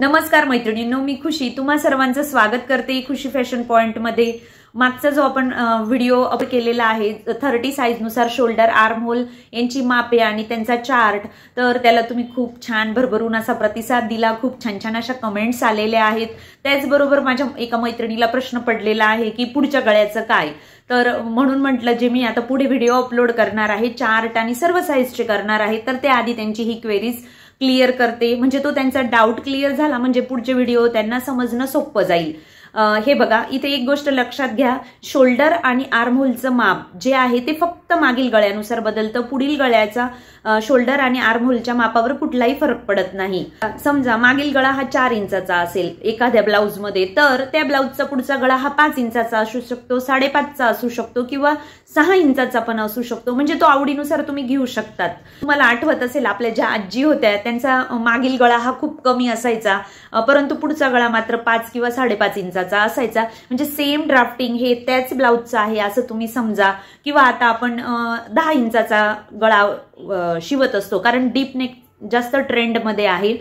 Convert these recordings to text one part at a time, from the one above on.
नमस्कार मैत्रिणींनो मी खुशी तुम्हा सर्वांचं स्वागत करते खुशी फॅशन पॉइंट मध्ये मागचा जो आपण व्हिडिओ अप केलेला आहे थर्टी साईजनुसार शोल्डर आर्म होल यांची मापे आणि त्यांचा चार्ट तर त्याला तुम्ही खूप छान भरभरून असा प्रतिसाद दिला खूप छान छान अशा कमेंट्स आलेल्या आहेत त्याचबरोबर माझ्या एका मैत्रिणीला प्रश्न पडलेला आहे की पुढच्या गळ्याचं काय तर म्हणून म्हटलं जे मी आता पुढे व्हिडिओ अपलोड करणार आहे चार्ट आणि सर्व साईजचे करणार आहे तर त्याआधी त्यांची ही क्वेरीज क्लिअर करते म्हणजे तो त्यांचा डाऊट क्लिअर झाला म्हणजे पुढचे व्हिडिओ त्यांना समजणं सोपं जाईल हे बघा इथे एक गोष्ट लक्षात घ्या शोल्डर आणि आर्महोलचं माप जे आहे ते फक्त मागील गळ्यानुसार बदलतं पुढील गळ्याचा शोल्डर आणि आर्महोलच्या मापावर कुठलाही फरक पडत नाही समजा मागील गळा हा चार इंचाचा असेल एखाद्या ब्लाऊजमध्ये तर त्या ब्लाऊजचा पुढचा गळा हा पाच इंचाचा असू शकतो साडेपाचचा असू शकतो किंवा सहा इंचाचा पण असू शकतो म्हणजे तो आवडीनुसार तुम्ही घेऊ शकतात तुम्हाला आठवत असेल आपल्या ज्या आजी होत्या त्यांचा मागील गळा हा खूप कमी असायचा परंतु पुढचा गळा मात्र पाच किंवा साडेपाच इंचा ब्लाउजाचा असायचा म्हणजे सेम ड्राफ्टिंग हे त्याच ब्लाउजचं आहे असं तुम्ही समजा किंवा आता आपण दहा इंचाचा गळा शिवत असतो कारण डीप नेक जास्त ट्रेंडमध्ये आहे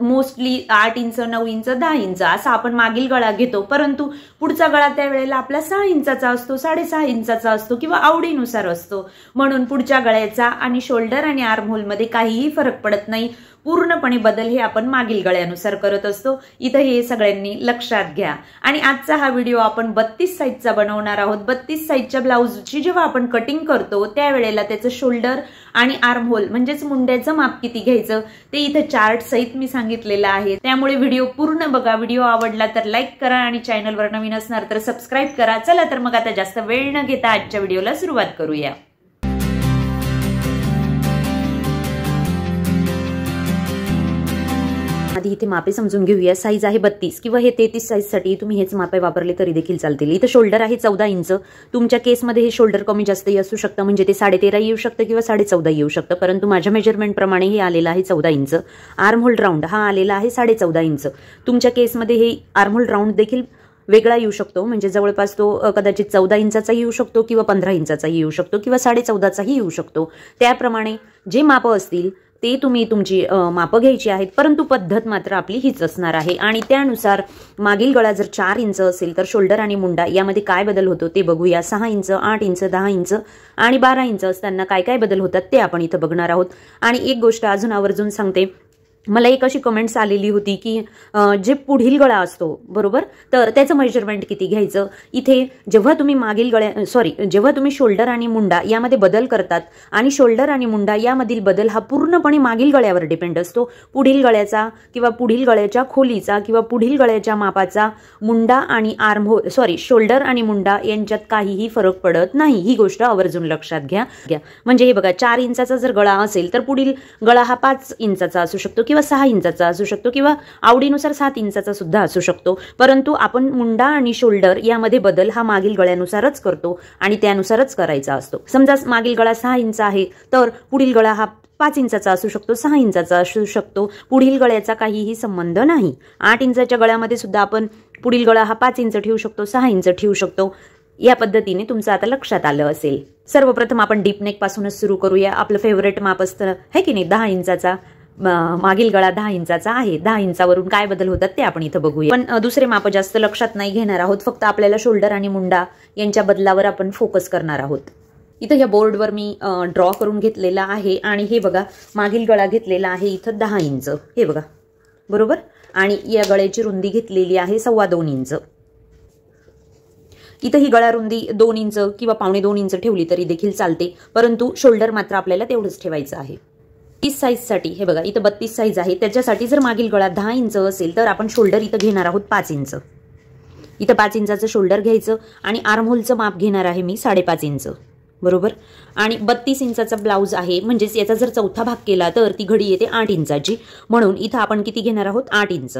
मोस्टली आठ इंच नऊ इंच दहा इंच असा आपण मागील गळा घेतो परंतु पुढचा गळा त्यावेळेला आपला सहा इंचाचा असतो साडेसहा इंचाचा असतो किंवा आवडीनुसार असतो म्हणून पुढच्या गळ्याचा आणि शोल्डर आणि होलमध्ये काहीही फरक पडत नाही पूर्णपणे बदल हे आपण मागील गळ्यानुसार करत असतो इथं हे सगळ्यांनी लक्षात घ्या आणि आजचा हा व्हिडिओ आपण बत्तीस साईजचा बनवणार आहोत बत्तीस साईजच्या ब्लाऊजची जेव्हा आपण कटिंग करतो त्यावेळेला त्याचं शोल्डर आणि होल म्हणजेच मुंड्याचं माप किती घ्यायचं ते इथं चार्ट सहित मी सांगितलेलं आहे त्यामुळे व्हिडिओ पूर्ण बघा व्हिडिओ आवडला तर लाईक करा आणि चॅनलवर नवीन असणार तर सबस्क्राईब करा चला तर मग आता जास्त वेळ न घेता आजच्या व्हिडिओला सुरुवात करूया आधी इथे मापे समजून घेऊया साईज आहे बत्तीस किंवा हे तेहतीस साईजसाठी तुम्ही हेच मापे वापरले तरी देखील चालतील इथं शोल्डर आहे चौदा इंच तुमच्या केसमध्ये हे शोल्डर कमी जास्तही असू शकतं म्हणजे ते साडेतेरा येऊ शकतं किंवा साडे येऊ शकतं परंतु माझ्या मेजरमेंटप्रमाणे हे आलेलं आहे चौदा इंच आर्म राऊंड हा आलेला आहे साडे इंच तुमच्या केसमध्ये हे आर्म होल्ड राऊंड देखील वेगळा येऊ शकतो म्हणजे जवळपास तो कदाचित चौदा इंचाचाही येऊ शकतो किंवा पंधरा इंचाचाही येऊ शकतो किंवा साडेचौदाचाही येऊ शकतो त्याप्रमाणे जे मापं असतील ते तुम्ही तुमची मापं घ्यायची आहेत परंतु पद्धत मात्र आपली हीच असणार आहे आणि त्यानुसार मागील गळा जर चार इंच असेल तर शोल्डर आणि मुंडा यामध्ये काय बदल होतो ते बघूया सहा इंच आठ इंच दहा इंच आणि बारा इंच असताना काय काय बदल होतात ते आपण इथं बघणार आहोत आणि एक गोष्ट अजून आवर्जून सांगते मला एक अशी कमेंट्स आलेली होती की जे पुढील गळा असतो बरोबर तर त्याचं मेजरमेंट किती घ्यायचं इथे जेव्हा तुम्ही मागील गळ्या सॉरी जेव्हा तुम्ही शोल्डर आणि मुंडा यामध्ये बदल करतात आणि शोल्डर आणि मुंडा यामधील बदल हा पूर्णपणे मागील गळ्यावर डिपेंड असतो पुढील गळ्याचा किंवा पुढील गळ्याच्या खोलीचा किंवा पुढील गळ्याच्या मापाचा मुंडा आणि आर्म हो सॉरी शोल्डर आणि मुंडा यांच्यात काहीही फरक पडत नाही ही गोष्ट आवर्जून लक्षात घ्या घ्या म्हणजे हे बघा चार इंचाचा जर गळा असेल तर पुढील गळा हा पाच इंचाचा असू शकतो किंवा सहा इंचाचा असू शकतो किंवा आवडीनुसार सात इंचाचा सुद्धा असू शकतो परंतु आपण मुंडा आणि शोल्डर यामध्ये बदल हा मागील गळ्यानुसारच करतो आणि त्यानुसारच करायचा असतो समजा मागील गळा सहा इंच आहे तर पुढील गळा हा पाच इंचाचा असू शकतो सहा इंचाचा असू शकतो पुढील गळ्याचा काहीही संबंध नाही आठ इंचाच्या गळ्यामध्ये सुद्धा आपण पुढील गळा हा पाच इंच ठेवू शकतो सहा इंच ठेवू शकतो या पद्धतीने तुमचं आता लक्षात आलं असेल सर्वप्रथम आपण डीप नेक पासूनच सुरू करूया आपलं फेवरेट माप असतं है की नाही दहा इंचाचा मागील गळा दहा इंचाचा आहे दहा इंचावरून काय बदल होतात ते आपण इथं बघूया पण दुसरे माप जास्त लक्षात नाही घेणार आहोत फक्त आपल्याला शोल्डर आणि मुंडा यांच्या बदलावर आपण फोकस करणार आहोत इथं ह्या बोर्डवर मी ड्रॉ करून घेतलेला आहे आणि हे बघा मागील गळा घेतलेला आहे इथं दहा इंच हे बघा बरोबर आणि या गळ्याची रुंदी घेतलेली आहे सव्वा दोन इंच इथं ही गळा रुंदी दोन इंच किंवा पावणे दोन इंच ठेवली तरी देखील चालते परंतु शोल्डर मात्र आपल्याला तेवढंच ठेवायचं आहे तीस साईजसाठी हे बघा इथं बत्तीस साईज आहे त्याच्यासाठी जर मागील गळा दहा इंच असेल तर आपण शोल्डर इथं घेणार आहोत पाच इंच इथं पाच इंचाचं शोल्डर घ्यायचं आणि आर्महोलचं माप घेणार आहे मी साडेपाच इंच बरोबर आणि बत्तीस इंचाचा ब्लाऊज आहे म्हणजेच याचा जर चौथा भाग केला तर ती घडी येते आठ इंचाची म्हणून इथं आपण किती घेणार आहोत आठ इंच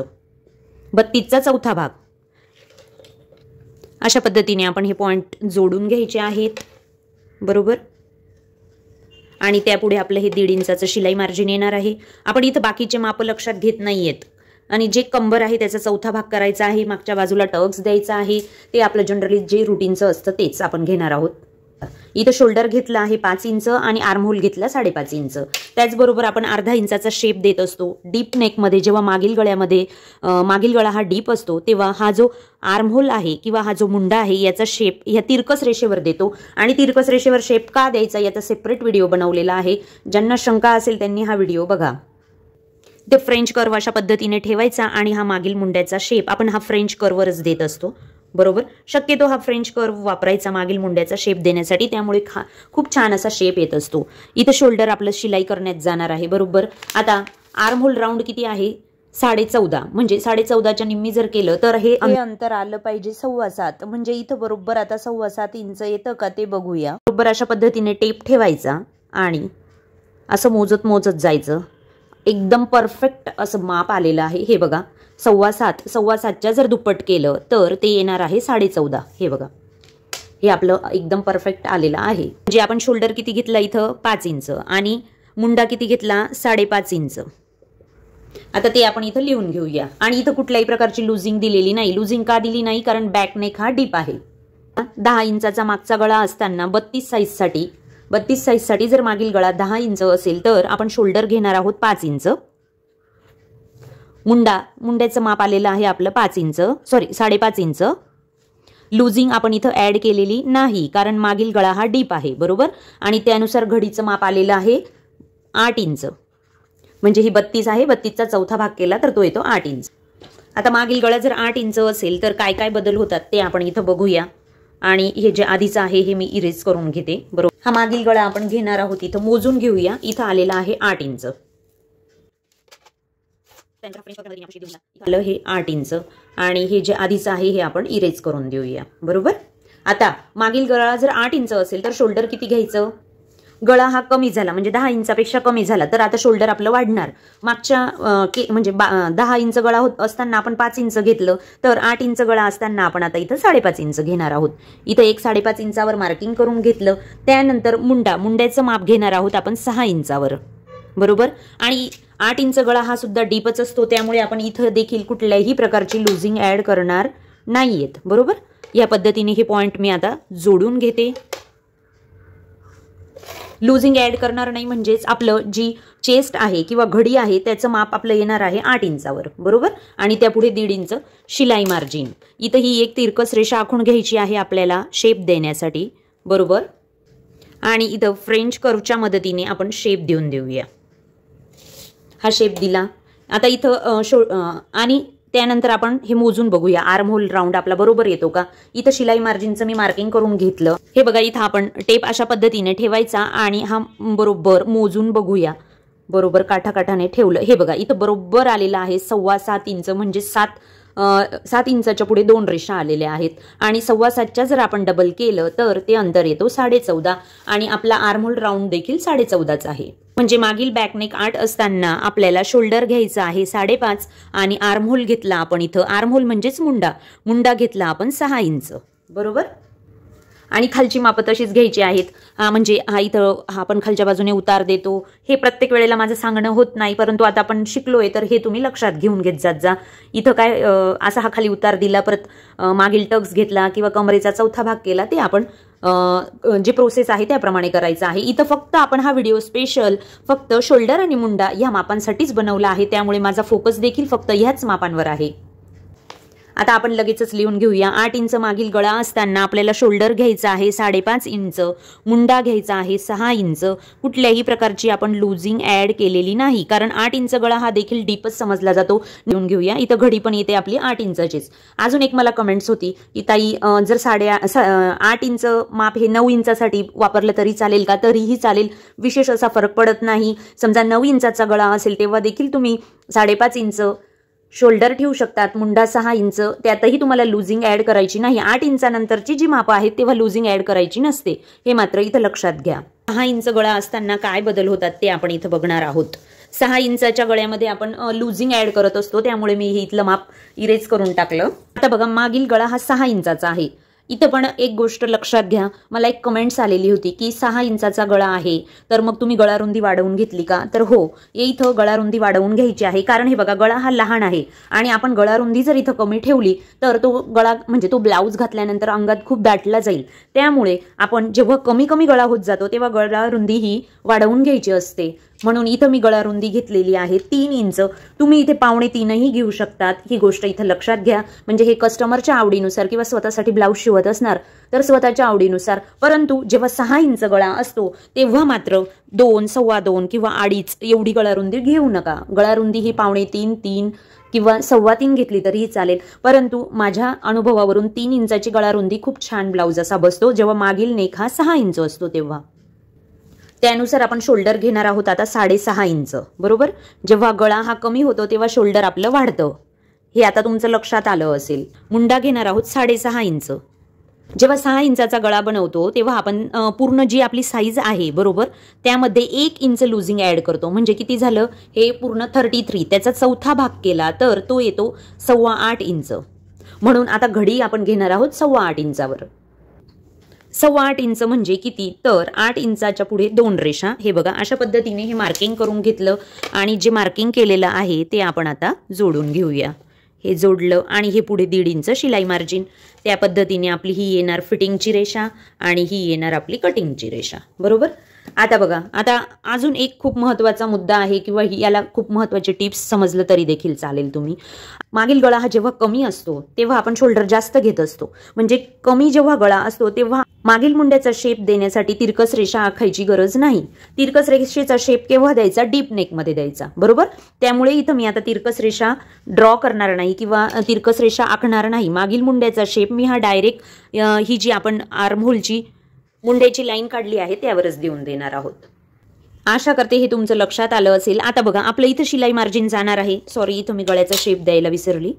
बत्तीसचा चौथा भाग अशा पद्धतीने आपण हे पॉईंट जोडून घ्यायचे आहेत बरोबर आणि त्यापुढे आपलं हे दीड इंचाचं शिलाई मार्जिन येणार आहे आपण इथं बाकीचे माप लक्षात घेत नाहीयेत आणि जे कंबर आहे त्याचा चौथा भाग करायचा आहे मागच्या बाजूला टक्स द्यायचा आहे ते आपलं जनरली जे रुटीनचं असतं तेच आपण घेणार आहोत इथं शोल्डर घेतलं आहे पाच इंच आणि आर्महोल घेतला साडेपाच इंच त्याचबरोबर आपण अर्धा इंचाचा शेप देत असतो डीप नेकमध्ये जेव्हा मागील गळ्यामध्ये मागील गळा हा डीप असतो तेव्हा हा जो आर्महोल आहे किंवा हा जो मुंडा आहे याचा शेप ह्या तिरकस रेषेवर देतो आणि तिरकस रेषेवर शेप का द्यायचा याचा सेपरेट व्हिडिओ बनवलेला आहे ज्यांना शंका असेल त्यांनी हा व्हिडिओ बघा ते फ्रेंच कर्व अशा पद्धतीने ठेवायचा आणि हा मागील मुंड्याचा शेप आपण हा फ्रेंच कर्वच देत असतो बरोबर शक्यतो हा फ्रेंच कर्व वापरायचा मागील मुंड्याचा शेप देण्यासाठी त्यामुळे खा खूप छान असा शेप येत असतो इथं शोल्डर आपलं शिलाई करण्यात जाणार आहे बरोबर आता आर्म होल राऊंड किती आहे साडे चौदा म्हणजे साडे चौदाच्या निम्मी जर केलं तर हे अंतर आलं पाहिजे सव्वा सात म्हणजे इथं बरोबर आता सव्वा सात इंच येतं का ते बघूया बरोबर अशा पद्धतीने टेप ठेवायचा आणि असं मोजत मोजत जायचं एकदम परफेक्ट असं माप आलेलं आहे हे बघा सव्वा सात सव्वा सातच्या जर दुप्पट केलं तर ते येणार आहे साडे चौदा हे बघा हे आपलं एकदम परफेक्ट आलेलं आहे म्हणजे आपण शोल्डर किती घेतला इथं पाच इंच आणि मुंडा किती घेतला साडेपाच इंच आता ते आपण इथं लिहून घेऊया आणि इथं कुठल्याही प्रकारची लुझिंग दिलेली नाही लुझिंग का दिली नाही कारण बॅक नेक हा डीप आहे दहा इंचाचा मागचा गळा असताना बत्तीस साईजसाठी बत्तीस साईजसाठी जर मागील गळा दहा इंच असेल तर आपण शोल्डर घेणार आहोत पाच इंच मुंडा मुंड्याचं माप आलेलं आहे आपलं पाच इंच सॉरी साडेपाच इंच लुझिंग आपण इथं ऍड केलेली नाही कारण मागील गळा हा डीप आहे बरोबर आणि त्यानुसार घडीचं माप आलेलं आहे आठ इंच म्हणजे ही बत्तीस आहे बत्तीसचा चौथा भाग केला तर तो येतो आठ इंच आता मागील गळा जर आठ इंच असेल तर काय काय बदल होतात ते आपण इथं बघूया आणि हे जे आधीचं आहे हे मी इरेज करून घेते बरोबर हा मागील गळा आपण घेणार आहोत इथं मोजून घेऊया इथं आलेला आहे आठ इंच हे आठ इंच आणि हे जे आधीच आहे हे आपण इरेज करून देऊया बरोबर आता मागील गळा जर आठ इंच असेल तर शोल्डर किती घ्यायचं गळा हा कमी झाला म्हणजे दहा इंचापेक्षा कमी झाला तर आता शोल्डर आपलं वाढणार मागच्या म्हणजे दहा इंच गळा होत असताना आपण पाच इंच घेतलं तर आठ इंच गळा असताना आपण आता इथं साडेपाच इंच घेणार आहोत इथं एक साडेपाच इंचावर मार्किंग करून घेतलं त्यानंतर मुंडा मुंड्याचं माप घेणार आहोत आपण सहा इंचावर बरोबर आणि आठ इंच गळा हा सुद्धा डीपच असतो त्यामुळे आपण इथं देखील कुठल्याही प्रकारची लुझिंग ॲड करणार नाही आहेत बरोबर या पद्धतीने हे पॉईंट मी आता जोडून घेते लुझिंग ॲड करणार नाही म्हणजेच आपलं जी चेस्ट आहे किंवा घडी आहे त्याचं माप आपलं येणार आहे आठ इंचावर बरोबर आणि त्यापुढे दीड इंच शिलाई मार्जिन इथं ही एक तिरकस रेषा आखून घ्यायची आहे आपल्याला शेप देण्यासाठी बरोबर आणि इथं फ्रेंच कर्वच्या मदतीने आपण शेप देऊन देऊया हा शेप दिला आता इथं शो आणि त्यानंतर आपण हे मोजून बघूया आर्म होल राऊंड आपला बरोबर येतो का इथं शिलाई मार्जिनचं मी मार्किंग करून घेतलं हे बघा इथं आपण टेप अशा पद्धतीने ठेवायचा आणि हा बरोबर मोजून बघूया बरोबर काठाकाठाने ठेवलं हे बघा इथं बरोबर आलेलं आहे सव्वा सात इंच म्हणजे सात सात इंचाच्या पुढे दोन रेषा आलेल्या आहेत आणि सव्वा सातच्या जर आपण डबल केलं तर ते अंतर येतो साडे चौदा आणि आपला आर्महोल राऊंड देखील साडे चौदाच आहे म्हणजे मागील बॅकनेक आठ असताना आपल्याला शोल्डर घ्यायचा आहे साडेपाच आणि आर्महोल घेतला आपण इथं आर्महोल म्हणजेच मुंडा मुंडा घेतला आपण सहा इंच बरोबर आणि खालची मापं तशीच घ्यायची आहेत म्हणजे हा इथं हा आपण खालच्या बाजूने उतार देतो हे प्रत्येक वेळेला माझं सांगणं होत नाही परंतु आता आपण शिकलोय तर हे तुम्ही लक्षात घेऊन घेत जात जा इथं काय असा हा खाली उतार दिला परत मागील टक्स घेतला किंवा कमरेचा चौथा भाग केला ते आपण जे प्रोसेस आहे त्याप्रमाणे करायचं आहे इथं फक्त आपण हा व्हिडिओ स्पेशल फक्त शोल्डर आणि मुंडा या मापांसाठीच बनवला आहे त्यामुळे माझा फोकस देखील फक्त ह्याच मापांवर आहे आता आपण लगेचच लिहून घेऊया आठ इंच मागील गळा असताना आपल्याला शोल्डर घ्यायचा आहे साडेपाच इंच मुंडा घ्यायचा आहे सहा इंच कुठल्याही प्रकारची आपण लुझिंग ऍड केलेली नाही कारण आठ इंच गळा हा देखील डीपच समजला जातो लिहून घेऊया इथं घडी पण येते आपली आठ इंचाचीच अजून एक मला कमेंट्स होती की ताई जर साडे आठ इंच माप हे नऊ इंचासाठी वापरलं तरी चालेल का तरीही चालेल विशेष असा फरक पडत नाही समजा नऊ इंचाचा गळा असेल तेव्हा देखील तुम्ही साडेपाच इंच शोल्डर ठेवू शकतात मुंडा सहा इंच त्यातही तुम्हाला लुझिंग ऍड करायची नाही आठ इंचानंतरची जी मापं आहेत तेव्हा लुझिंग ऍड करायची नसते हे मात्र इथं लक्षात घ्या सहा इंच गळा असताना काय बदल होतात ते आपण इथं बघणार आहोत सहा इंचाच्या गळ्यामध्ये आपण लुझिंग ऍड करत असतो त्यामुळे मी हे इथलं माप इरेज करून टाकलं आता बघा मागील गळा हा सहा इंचा आहे इथं पण एक गोष्ट लक्षात घ्या मला एक कमेंट्स आलेली होती की सहा इंचाचा गळा आहे तर मग तुम्ही गळारुंदी वाढवून घेतली का तर हो इथं गळारुंदी वाढवून घ्यायची आहे कारण हे बघा गळा हा लहान आहे आणि आपण गळारुंदी जर इथं कमी ठेवली तर तो गळा म्हणजे तो ब्लाऊज घातल्यानंतर अंगात खूप दाटला जाईल त्यामुळे आपण जेव्हा कमी कमी गळा होत जातो तेव्हा गळारुंदी ही वाढवून घ्यायची असते म्हणून इथं मी गळारुंदी घेतलेली आहे तीन इंच तुम्ही इथे पावणे तीनही घेऊ शकतात ही गोष्ट इथं लक्षात घ्या म्हणजे हे कस्टमरच्या आवडीनुसार किंवा स्वतःसाठी ब्लाऊज शिवत असणार तर स्वतःच्या आवडीनुसार परंतु जेव्हा सहा इंच गळा असतो तेव्हा मात्र दोन सव्वा दोन किंवा अडीच एवढी गळारुंदी घेऊ नका गळारुंदी ही पावणे तीन तीन किंवा सव्वा तीन घेतली तरीही चालेल परंतु माझ्या अनुभवावरून तीन इंचाची गळारुंदी खूप छान ब्लाऊज असा बसतो जेव्हा मागील नेख हा सहा इंच असतो तेव्हा त्यानुसार आपण शोल्डर घेणार आहोत आता साडेसहा इंच बरोबर जेव्हा गळा हा कमी होतो तेव्हा शोल्डर आपलं वाढतं हे आता तुमचं लक्षात आलं असेल मुंडा घेणार आहोत साडेसहा इंच जेव्हा सहा इंचाचा गळा बनवतो तेव्हा आपण पूर्ण जी आपली साईज आहे बरोबर त्यामध्ये एक इंच लुझिंग ॲड करतो म्हणजे किती झालं हे पूर्ण थर्टी थ्री त्याचा चौथा भाग केला तर तो येतो सव्वा आठ इंच म्हणून आता घडी आपण घेणार आहोत सव्वा आठ इंचावर सव्वा आठ इंच म्हणजे किती तर आठ इंचाच्या पुढे दोन रेषा हे बघा अशा पद्धतीने हे मार्किंग करून घेतलं आणि जे मार्किंग केलेलं आहे ते आपण आता जोडून घेऊया हे जोडलं आणि हे पुढे दीड इंच शिलाई मार्जिन त्या पद्धतीने आपली ही येणार फिटिंगची रेषा आणि ही येणार आपली कटिंगची रेषा बरोबर आता बघा आता अजून एक खूप महत्त्वाचा मुद्दा आहे किंवा ही याला खूप महत्वाचे टिप्स समजलं तरी देखील चालेल तुम्ही मागील गळा हा जेव्हा कमी असतो तेव्हा आपण शोल्डर जास्त घेत असतो म्हणजे कमी जेव्हा गळा असतो तेव्हा मागील मुंड्याचा शेप देण्यासाठी तिरकस रेषा आखायची गरज नाही तिरकस रेषेचा शेप केव्हा द्यायचा डीप नेकमध्ये द्यायचा बरोबर त्यामुळे इथं मी आता तिरकस रेषा ड्रॉ करणार नाही किंवा तिरकस रेषा आखणार नाही मागील मुंड्याचा शेप मी हा डायरेक्ट ही जी आपण आर्महोलची मुंड्याची लाईन काढली आहे त्यावरच देऊन देणार आहोत आशा करते हे तुमचं लक्षात आलं असेल आता बघा आपलं इथं शिलाई मार्जिन जाणार आहे सॉरी इथं मी गळ्याचा शेप द्यायला विसरली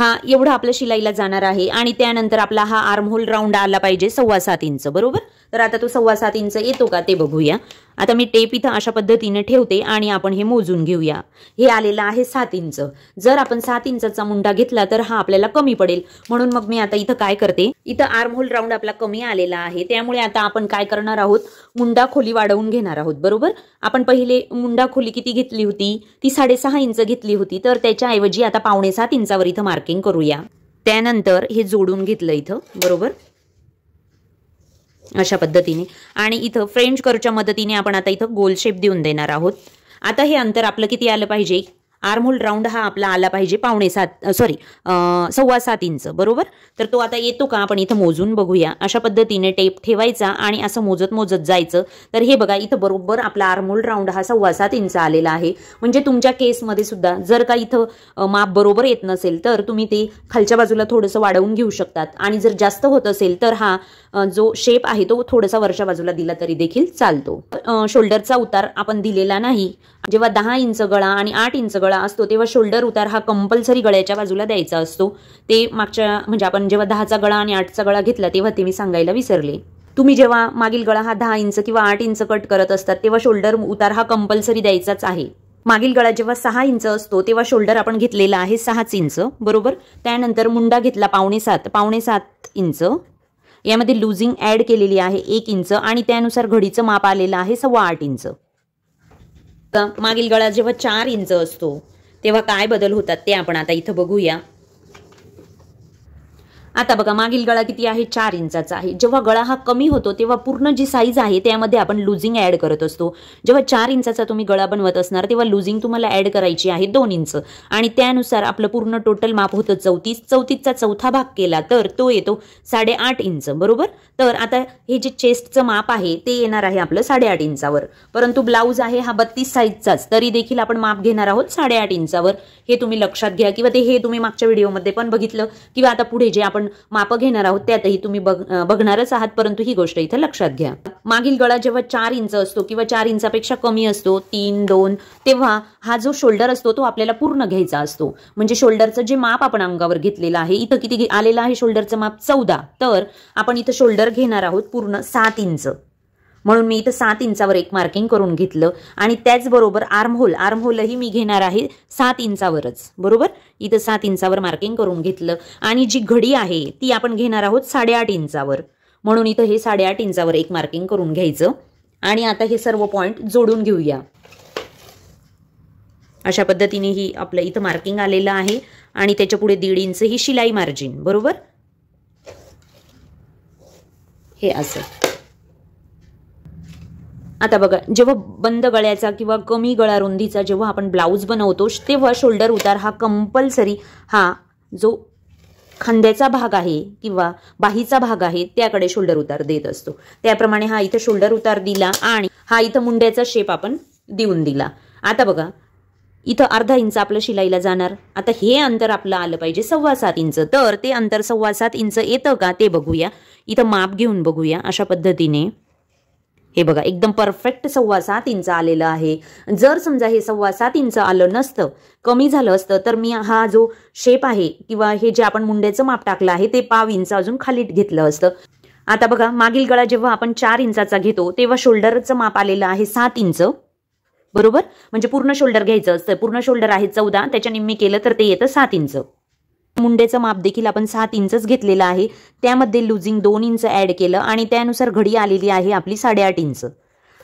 हा एवढा आपल्या शिलाईला जाणार आहे आणि त्यानंतर आपला हा आर्म होल राऊंड आला पाहिजे सव्वा सात इंच बरोबर तर आता तो सव्वा सात इंच येतो का ते बघूया आता मी टेप इथं अशा पद्धतीने ठेवते आणि आपण हे मोजून घेऊया हे आलेलं आहे सात इंच जर आपण सात इंचा मुंडा घेतला तर हा आपल्याला कमी पडेल म्हणून मग मी आता इथं काय करते इथं आर्म होल राऊंड आपला कमी आलेला आहे त्यामुळे आता आपण काय करणार आहोत मुंडा खोली वाढवून घेणार आहोत बरोबर आपण पहिले मुंडा खोली किती घेतली होती ती साडेसहा इंच घेतली होती तर त्याच्याऐवजी आता पावणे सात इंचावर इथं मार्किंग करूया त्यानंतर हे जोडून घेतलं इथं बरोबर अशा पद्धतीने आणि इथं फ्रेंच कर्वच्या मदतीने आपण आता इथं गोल शेप देऊन देणार आहोत आता हे अंतर आपलं किती आलं पाहिजे आर्मोल राऊंड हा आपला आला पाहिजे पावणे सात सॉरी सव्वा सात इंच बरोबर तर तो आता येतो का आपण इथं मोजून बघूया अशा पद्धतीने टेप ठेवायचा आणि असं मोजत मोजत जायचं तर हे बघा इथं बरोबर आपला आर्मोल राऊंड हा सव्वा सात इंच आलेला आहे म्हणजे तुमच्या केसमध्ये सुद्धा जर का इथं माप बरोबर येत नसेल तर तुम्ही ते खालच्या बाजूला थोडंसं वाढवून घेऊ शकतात आणि जर जास्त होत असेल तर हा जो शेप आहे तो थोडासा वरच्या बाजूला दिला तरी देखील चालतो शोल्डरचा उतार आपण दिलेला नाही जेव्हा दहा इंच गळा आणि आठ इंच गळा असतो तेव्हा शोल्डर उतार हा कंपल्सरी गळ्याच्या बाजूला द्यायचा असतो ते मागच्या म्हणजे आपण जेव्हा दहाचा गळा आणि आठचा गळा घेतला तेव्हा ते मी सांगायला विसरले तुम्ही जेव्हा मागील गळा हा दहा इंच किंवा आठ इंच कट करत असतात तेव्हा शोल्डर उतार हा कंपल्सरी द्यायचाच आहे मागील गळा जेव्हा सहा इंच असतो तेव्हा शोल्डर आपण घेतलेला आहे सहाच इंच बरोबर त्यानंतर मुंडा घेतला पावणे सात पावणे सात इंच यामध्ये लुझिंग ऍड केलेली आहे एक इंच आणि त्यानुसार घडीचं माप आलेलं आहे सव्वा आठ इंच मागील गळा जेव्हा चार इंच असतो तेव्हा काय बदल होतात ते आपण आता इथं बघूया आता बघा मागील गळा किती आहे चार इंचाचा आहे जेव्हा गळा हा कमी होतो तेव्हा पूर्ण जी साईज आहे त्यामध्ये आपण लुझिंग ॲड करत असतो जेव्हा चार इंचाचा तुम्ही गळा बनवत असणार तेव्हा लुझिंग तुम्हाला ॲड करायची आहे दोन इंच आणि त्यानुसार आपलं पूर्ण टोटल माप होतं चौतीस चौतीसचा चौथा भाग केला तर तो येतो साडेआठ इंच बरोबर तर आता हे जे चेस्टचं माप आहे ते येणार आहे आपलं साडेआठ इंचावर परंतु ब्लाऊज आहे हा बत्तीस साईजचाच तरी देखील आपण माप घेणार आहोत साडेआठ इंचावर हे तुम्ही लक्षात घ्या किंवा ते हे तुम्ही मागच्या व्हिडिओमध्ये पण बघितलं किंवा आता पुढे जे आपण आपण घेणार आहोत त्यातही तुम्ही बघणारच आहात परंतु ही गोष्ट इथं लक्षात घ्या मागील गळा जेव्हा चार इंच असतो किंवा चार इंचापेक्षा कमी असतो तीन दोन तेव्हा हा जो शोल्डर असतो तो आपल्याला पूर्ण घ्यायचा असतो म्हणजे शोल्डरचं जे माप आपण अंगावर घेतलेलं आहे इथं किती आलेलं आहे शोल्डरचं माप चौदा तर आपण इथं शोल्डर घेणार आहोत पूर्ण सात इंच म्हणून मी इथं सात इंचावर एक मार्किंग करून घेतलं आणि त्याचबरोबर आर्महोल आर्महोलही मी घेणार आहे सात इंचावरच बरोबर इथं सात इंचावर मार्किंग करून घेतलं आणि जी घडी आहे ती आपण घेणार आहोत साडेआठ इंचावर म्हणून इथं हे साडेआठ इंचावर एक मार्किंग करून घ्यायचं आणि आता हे सर्व पॉईंट जोडून घेऊया अशा पद्धतीने ही आपलं इथं मार्किंग आलेलं आहे आणि त्याच्या पुढे दीड इंच ही शिलाई मार्जिन बरोबर हे असं आता बघा जेव्हा बंद गळ्याचा किंवा कमी गळा रुंदीचा जेव्हा आपण ब्लाऊज बनवतो तेव्हा शोल्डर उतार हा कंपल्सरी हा जो खांद्याचा भाग आहे किंवा बाहीचा भाग आहे त्याकडे शोल्डर उतार देत असतो त्याप्रमाणे हा इथं शोल्डर उतार दिला आणि हा इथं मुंड्याचा शेप आपण देऊन दिला आता बघा इथं अर्धा इंच आपलं शिलाईला जाणार आता हे अंतर आपलं आलं पाहिजे सव्वा सात इंच तर ते अंतर सव्वा सात इंच येतं का ते बघूया इथं माप घेऊन बघूया अशा पद्धतीने हे बघा एकदम परफेक्ट सव्वा सात इंच आलेलं आहे जर समजा हे सव्वा सात इंच आलं नसतं कमी झालं असतं तर मी हा जो शेप आहे किंवा हे जे आपण मुंड्याचं माप टाकलं आहे ते पाव इंच अजून खाली घेतलं असतं आता बघा मागील गळा जेव्हा आपण चार इंचाचा घेतो तेव्हा शोल्डरचं माप आलेलं आहे सात इंच बरोबर म्हणजे पूर्ण शोल्डर घ्यायचं असतं पूर्ण शोल्डर आहे चौदा त्याच्या निम्मी केलं तर ते येतं सात इंच मुंडेचं माप देखील आपण सात इंचच घेतलेलं आहे त्यामध्ये लुझिंग दोन इंच ऍड केलं आणि त्यानुसार घडी आलेली आहे आपली साडेआठ इंच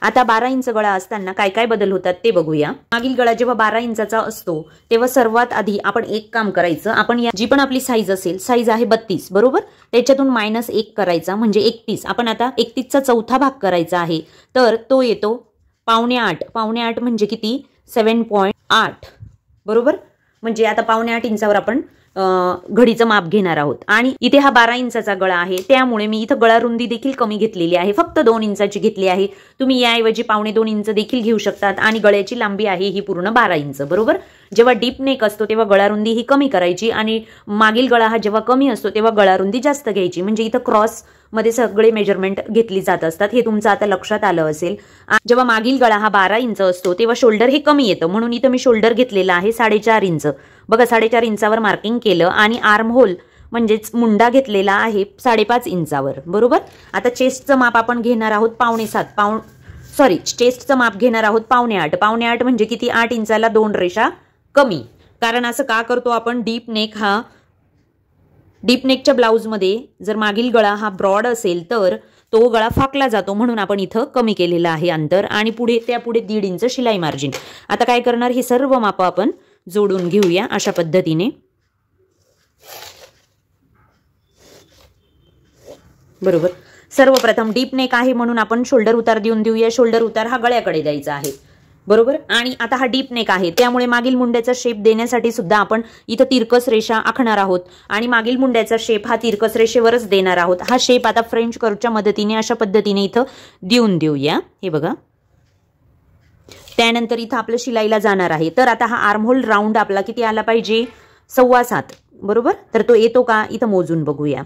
आता बारा इंच गळा असताना काय काय बदल होतात ते बघूया मागील गळा जेव्हा बारा इंचाचा असतो तेव्हा सर्वात आधी आपण एक काम करायचं आपण जी पण आपली साईज असेल साईज आहे बत्तीस बरोबर त्याच्यातून मायनस एक करायचा म्हणजे एकतीस आपण आता एकतीसचा चौथा भाग करायचा आहे तर तो येतो पावणे आठ पावणे आठ म्हणजे किती सेवन पॉईंट आठ बरोबर म्हणजे आता पावणे आठ इंचावर आपण घडीचं माप घेणार आहोत आणि इथे हा बारा इंचाचा गळा आहे त्यामुळे मी इथं गळा रुंदी देखील कमी घेतलेली आहे फक्त दोन इंचाची घेतली आहे तुम्ही याऐवजी पावणे दोन इंच देखील घेऊ शकतात आणि गळ्याची लांबी आहे ही पूर्ण बारा इंच बरोबर जेव्हा डीप नेक असतो तेव्हा गळारुंदी ही कमी करायची आणि मागील गळा हा जेव्हा कमी असतो तेव्हा गळारुंदी जास्त घ्यायची म्हणजे इथं क्रॉस मध्ये सगळे मेजरमेंट घेतली जात असतात हे तुमचं आता लक्षात आलं असेल जेव्हा मागील गळा हा बारा इंच असतो तेव्हा शोल्डर हे कमी येतं म्हणून इथं मी शोल्डर घेतलेला आहे साडेचार इंच बघा साडेचार इंचावर मार्किंग केलं आणि आर्म होल म्हणजेच मुंडा घेतलेला आहे साडेपाच इंचावर बरोबर आता चेस्टचं माप आपण घेणार आहोत पावणे सात पाव सॉरी चेस्टचं माप घेणार आहोत पावणे आठ पावणे आठ म्हणजे किती आठ इंचाला दोन रेषा कमी कारण असं का करतो आपण डीप नेक हा डीप नेकच्या ब्लाऊजमध्ये जर मागील गळा हा ब्रॉड असेल तर तो गळा फाकला जातो म्हणून आपण इथं कमी केलेला आहे अंतर आणि पुढे त्या पुढे दीड इंच शिलाई मार्जिन आता काय करणार हे सर्व माप आपण जोडून घेऊया अशा पद्धतीने बरोबर सर्वप्रथम डीप नेक आहे म्हणून आपण शोल्डर उतार देऊन देऊया शोल्डर उतार हा गळ्याकडे द्यायचा आहे बरोबर आणि आता हा डीप नेक आहे त्यामुळे मागील मुंड्याचा शेप देण्यासाठी सुद्धा आपण इथं तिरकस रेषा आखणार आहोत आणि मागील मुंड्याचा शेप हा तिरकस रेषेवरच देणार आहोत हा शेप आता फ्रेंच कर्वच्या मदतीने अशा पद्धतीने इथं देऊन देऊया हे बघा त्यानंतर इथं आपलं शिलाईला जाणार आहे तर आता हा आर्महोल राऊंड आपला किती आला पाहिजे सव्वा सात बरोबर तर तो येतो का इथं मोजून बघूया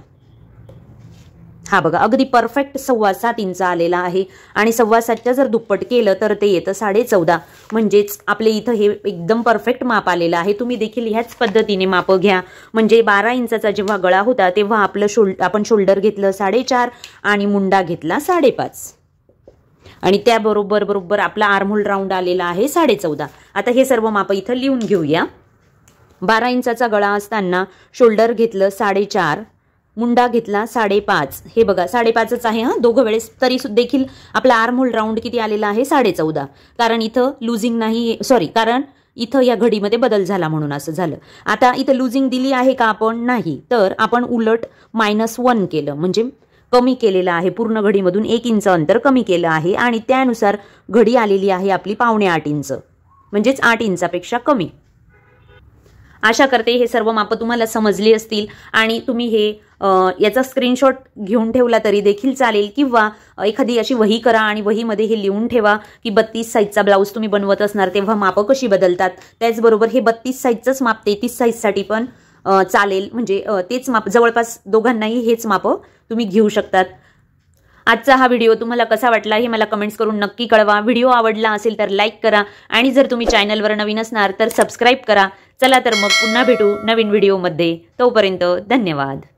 हा बघा अगदी परफेक्ट सव्वा सात इंच आलेला आहे आणि सव्वा सातच्या जर दुप्पट केलं तर ते येतं साडे चौदा म्हणजेच आपले इथं हे एकदम परफेक्ट माप आलेलं आहे तुम्ही देखील ह्याच पद्धतीने माप घ्या म्हणजे बारा इंचाचा जेव्हा गळा होता तेव्हा आपलं शोल्ड आपण शोल्डर घेतलं साडेचार आणि मुंडा घेतला साडेपाच आणि त्याबरोबर बरोबर आपला आर्मोल राऊंड आलेला आहे साडे चौदा आता हे सर्व माप इथं लिहून घेऊया बारा इंचाचा गळा असताना शोल्डर घेतलं साडेचार मुंडा घेतला साडेपाच हे बघा साडेपाचच आहे हा दोघं वेळेस तरी देखील आपला आर्मोल राऊंड किती आलेला आहे साडे चौदा कारण इथं लुझिंग नाही सॉरी कारण इथं या घडीमध्ये बदल झाला म्हणून असं झालं आता इथं लुझिंग दिली आहे का आपण नाही तर आपण उलट मायनस वन केलं म्हणजे कमी केलेला आहे पूर्ण घडीमधून एक इंच अंतर कमी केलं आहे आणि त्यानुसार घडी आलेली आहे आपली पावणे आठ इंच म्हणजेच आठ इंचापेक्षा कमी आशा करते हे सर्व मापं तुम्हाला समजली असतील आणि तुम्ही हे याचा स्क्रीनशॉट घेऊन ठेवला तरी देखील चालेल किंवा एखादी अशी वही करा आणि वहीमध्ये हे लिहून ठेवा की बत्तीस साईजचा ब्लाऊज तुम्ही बनवत असणार तेव्हा माप कशी बदलतात त्याचबरोबर हे बत्तीस साईजचंच माप तेहतीस साईजसाठी पण चालेल म्हणजे तेच माप जवळपास दोघांनाही हेच मापं तुम्ही घेऊ शकतात आजचा हा व्हिडिओ तुम्हाला कसा वाटला हे मला कमेंट्स करून नक्की कळवा व्हिडिओ आवडला असेल तर लाईक करा आणि जर तुम्ही चॅनलवर नवीन असणार तर सबस्क्राईब करा चला तर मग पुन्हा भेटू नवीन व्हिडिओमध्ये तोपर्यंत धन्यवाद